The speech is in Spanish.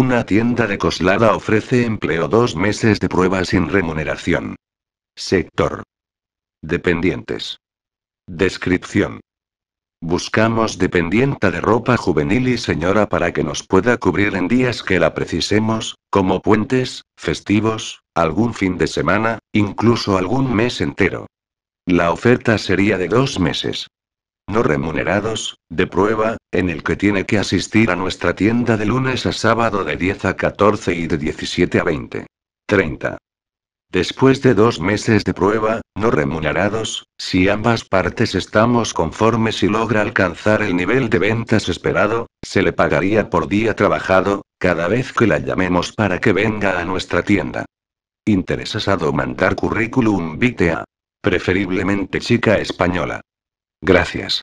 Una tienda de Coslada ofrece empleo dos meses de prueba sin remuneración. Sector. Dependientes. Descripción. Buscamos dependienta de ropa juvenil y señora para que nos pueda cubrir en días que la precisemos, como puentes, festivos, algún fin de semana, incluso algún mes entero. La oferta sería de dos meses no remunerados, de prueba, en el que tiene que asistir a nuestra tienda de lunes a sábado de 10 a 14 y de 17 a 20. 30. Después de dos meses de prueba, no remunerados, si ambas partes estamos conformes y logra alcanzar el nivel de ventas esperado, se le pagaría por día trabajado, cada vez que la llamemos para que venga a nuestra tienda. Interesas mandar currículum vitae. Preferiblemente chica española. Gracias.